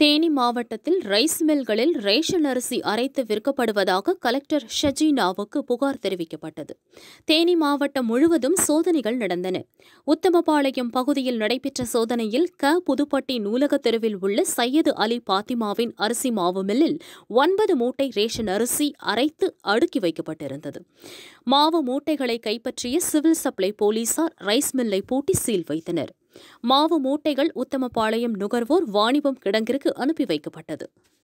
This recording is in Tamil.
தேனி மாவட்டத்தில் ரைஸ் மில்களில் ரேஷன் அரிசி அரைத்து விற்கப்படுவதாக கலெக்டர் ஷஜீனாவுக்கு புகார் தெரிவிக்கப்பட்டது தேனி மாவட்டம் முழுவதும் சோதனைகள் நடந்தன உத்தமபாளையம் பகுதியில் நடைபெற்ற சோதனையில் க புதுப்பட்டி நூலக தெருவில் உள்ள சையது அலி பாத்திமாவின் அரிசி மாவு மில்லில் ஒன்பது மூட்டை ரேஷன் அரிசி அரைத்து அடுக்கி வைக்கப்பட்டிருந்தது மாவு மூட்டைகளை கைப்பற்றிய சிவில் சப்ளை போலீசார் ரைஸ் மில்லை பூட்டி சீல் வைத்தனர் மாவு மூட்டைகள் உத்தமபாளையம் நுகர்வோர் வாணிபம் கிடங்கிற்கு அனுப்பி வைக்கப்பட்டது